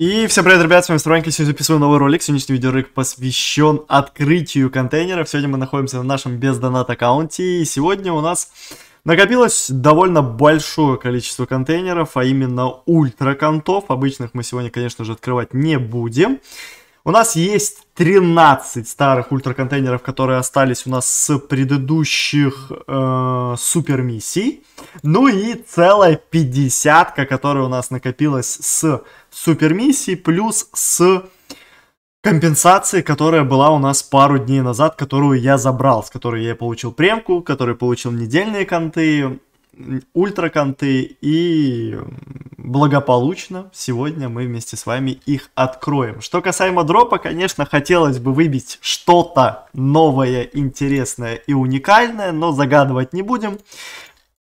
И всем привет, ребят, с вами Стронки, сегодня записываю новый ролик, сегодняшний видеоролик посвящен открытию контейнеров, сегодня мы находимся на нашем бездонат аккаунте, и сегодня у нас накопилось довольно большое количество контейнеров, а именно ультраконтов, обычных мы сегодня, конечно же, открывать не будем, у нас есть 13 старых ультраконтейнеров, которые остались у нас с предыдущих э, супер миссий. Ну и целая 50, которая у нас накопилась с супер миссий, плюс с компенсации, которая была у нас пару дней назад, которую я забрал, с которой я получил премку, который получил недельные конты, ультраконты, и благополучно сегодня мы вместе с вами их откроем. Что касаемо дропа, конечно, хотелось бы выбить что-то новое, интересное и уникальное, но загадывать не будем.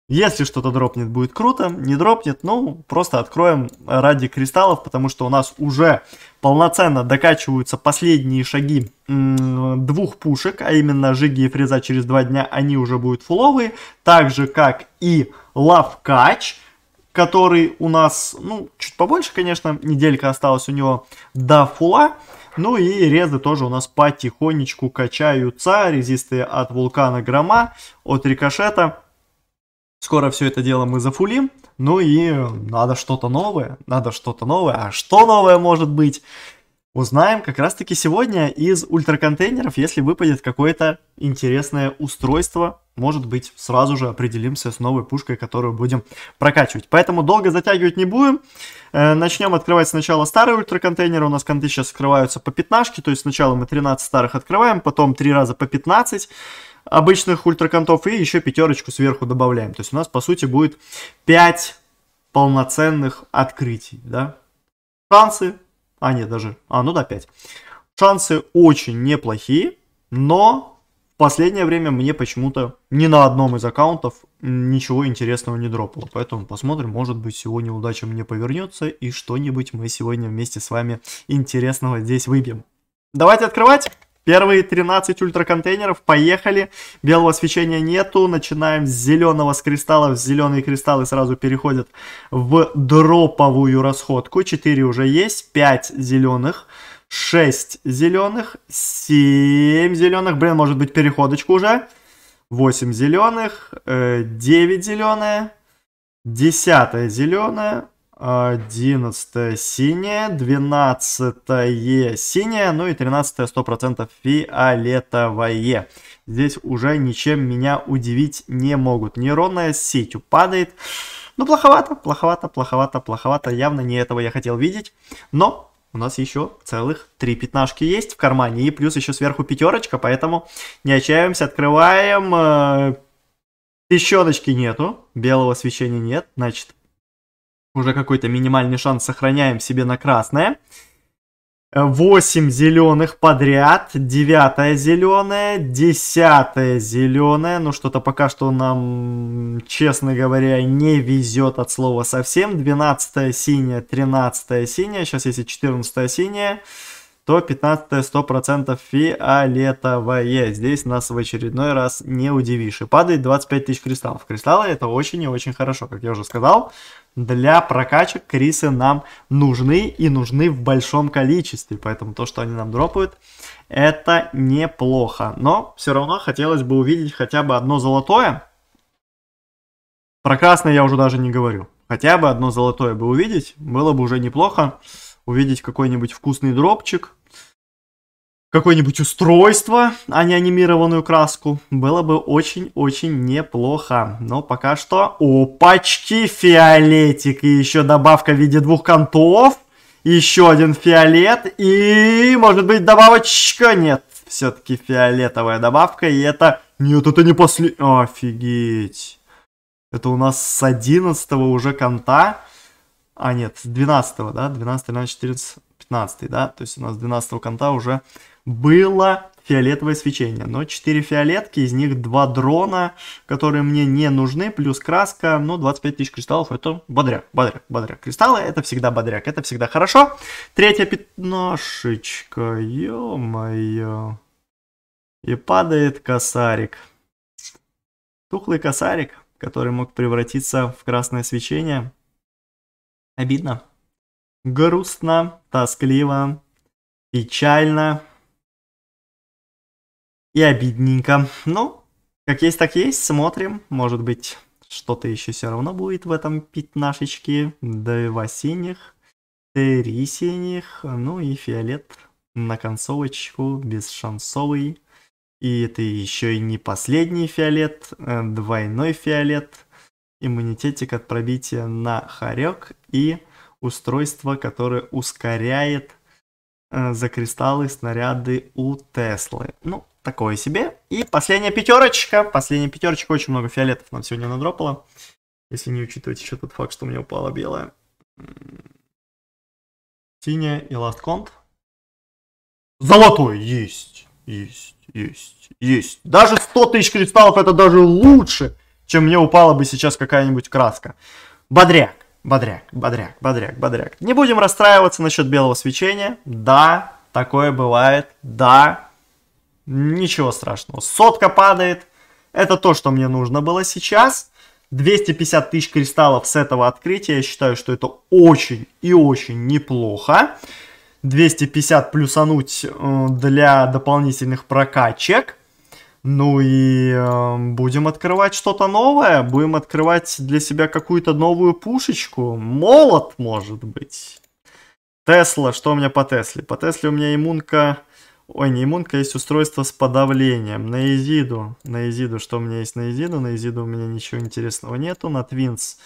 Если что-то дропнет, будет круто. Не дропнет, ну, просто откроем ради кристаллов, потому что у нас уже полноценно докачиваются последние шаги двух пушек, а именно Жиги и Фреза через два дня, они уже будут фуловые. Так же, как и Лавкач, который у нас, ну, чуть побольше, конечно, неделька осталась у него до фула. Ну и резы тоже у нас потихонечку качаются. Резисты от вулкана Грома, от рикошета. Скоро все это дело мы зафулим, ну и надо что-то новое, надо что-то новое. А что новое может быть? Узнаем как раз-таки сегодня из ультраконтейнеров, если выпадет какое-то интересное устройство. Может быть, сразу же определимся с новой пушкой, которую будем прокачивать. Поэтому долго затягивать не будем. Э, Начнем открывать сначала старые ультраконтейнеры. У нас конты сейчас открываются по пятнашке, то есть сначала мы 13 старых открываем, потом 3 раза по 15 обычных ультракантов и еще пятерочку сверху добавляем. То есть у нас, по сути, будет 5 полноценных открытий, да. Шансы, а нет, даже, а, ну да, 5. Шансы очень неплохие, но в последнее время мне почему-то ни на одном из аккаунтов ничего интересного не дропало. Поэтому посмотрим, может быть сегодня удача мне повернется и что-нибудь мы сегодня вместе с вами интересного здесь выбьем. Давайте открывать! Первые 13 ультраконтейнеров, поехали. Белого свечения нету, начинаем с зеленого, с кристаллов. Зеленые кристаллы сразу переходят в дроповую расходку. 4 уже есть, 5 зеленых. 6 зеленых, 7 зеленых, блин, может быть переходочку уже, 8 зеленых, 9 зеленая, 10 зеленая, 11 синяя, 12 синяя, ну и 13 100% фиолетовое. Здесь уже ничем меня удивить не могут. Нейронная сеть падает. Ну, плоховато, плоховато, плоховато, плоховато. Явно не этого я хотел видеть. Но у нас еще целых три пятнашки есть в кармане. И плюс еще сверху пятерочка, поэтому не отчаиваемся. Открываем. Э, Песченочки нету, белого свечения нет, значит уже какой-то минимальный шанс сохраняем себе на красное. 8 зеленых подряд, 9 зеленая, 10 зеленая. Ну, что-то пока что нам, честно говоря, не везет от слова совсем. 12 синяя, 13 синяя, сейчас есть и 14 синяя то 15 100% фиолетовое. Здесь нас в очередной раз не удивишь. И падает 25 тысяч кристаллов. Кристаллы это очень и очень хорошо, как я уже сказал. Для прокачек крисы нам нужны и нужны в большом количестве. Поэтому то, что они нам дропают, это неплохо. Но все равно хотелось бы увидеть хотя бы одно золотое. Про красное я уже даже не говорю. Хотя бы одно золотое бы увидеть, было бы уже неплохо увидеть какой-нибудь вкусный дропчик, какое-нибудь устройство, а не анимированную краску, было бы очень-очень неплохо. Но пока что... Опачки, фиолетик! И еще добавка в виде двух контов. Еще один фиолет. И, может быть, добавочка? Нет, все-таки фиолетовая добавка. И это... Нет, это не после... Офигеть. Это у нас с 11 уже конта а нет, с 12, да, 12, 13, 14, 15, да, то есть у нас 12 конта уже было фиолетовое свечение, но 4 фиолетки, из них 2 дрона, которые мне не нужны, плюс краска, ну, 25 тысяч кристаллов, это бодряк, бодряк, бодряк. Кристаллы это всегда бодряк, это всегда хорошо. Третья пятношечка, ё-моё. И падает косарик. Тухлый косарик, который мог превратиться в красное свечение. Обидно. Грустно, тоскливо, печально и обидненько. Ну, как есть, так есть. Смотрим. Может быть, что-то еще все равно будет в этом пятнашечке. Два синих, три синих, ну и фиолет на концовочку, бесшансовый. И это еще и не последний фиолет, э, двойной фиолет иммунитетик от пробития на хорек и устройство, которое ускоряет э, за кристаллы снаряды у Теслы. Ну, такое себе. И последняя пятерочка. Последняя пятерочка. Очень много фиолетов нам сегодня надропало. Если не учитывать еще тот факт, что у меня упала белая. Синяя и ласт конт. Золотой есть, есть, есть, есть. Даже 100 тысяч кристаллов это даже лучше, чем мне упала бы сейчас какая-нибудь краска. Бодряк, бодряк, бодряк, бодряк, бодряк. Не будем расстраиваться насчет белого свечения. Да, такое бывает, да. Ничего страшного. Сотка падает. Это то, что мне нужно было сейчас. 250 тысяч кристаллов с этого открытия. Я считаю, что это очень и очень неплохо. 250 плюсануть э, для дополнительных прокачек. Ну и э, будем открывать что-то новое, будем открывать для себя какую-то новую пушечку. Молот, может быть. Тесла, что у меня по Тесле? По Тесле у меня иммунка... Ой, не иммунка, есть устройство с подавлением. На Изиду, на Изиду, что у меня есть на Изиду? На Изиду у меня ничего интересного нету. На Твинс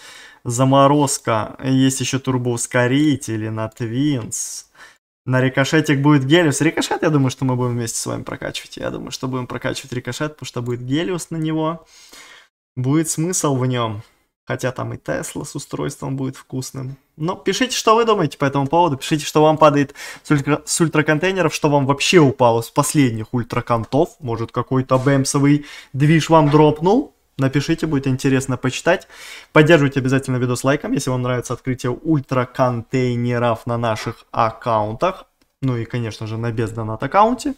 заморозка. Есть еще турбоускорители на Твинс. Twins на рикошетик будет Гелиус. Рикошет, я думаю, что мы будем вместе с вами прокачивать. Я думаю, что будем прокачивать рикошет, потому что будет Гелиус на него. Будет смысл в нем. Хотя там и Тесла с устройством будет вкусным. Но пишите, что вы думаете по этому поводу. Пишите, что вам падает с, ультра... с ультраконтейнеров, что вам вообще упало с последних ультраконтов. Может, какой-то бэмсовый движ вам дропнул. Напишите, будет интересно почитать. Поддерживайте обязательно видос лайком, если вам нравится открытие ультраконтейнеров на наших аккаунтах. Ну и, конечно же, на бездонат аккаунте.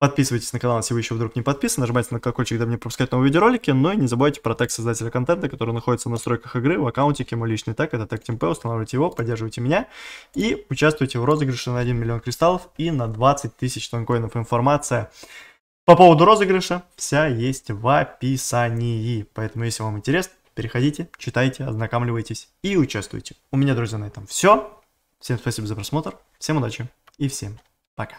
Подписывайтесь на канал, если вы еще вдруг не подписаны. Нажимайте на колокольчик, чтобы не пропускать новые видеоролики. Ну и не забывайте про тег создателя контента, который находится в настройках игры, в аккаунте мой личный тег. Это тег TeamP. Устанавливайте его, поддерживайте меня. И участвуйте в розыгрыше на 1 миллион кристаллов и на 20 тысяч тонкоинов. Информация по поводу розыгрыша вся есть в описании, поэтому если вам интересно, переходите, читайте, ознакомливайтесь и участвуйте. У меня, друзья, на этом все. Всем спасибо за просмотр, всем удачи и всем пока.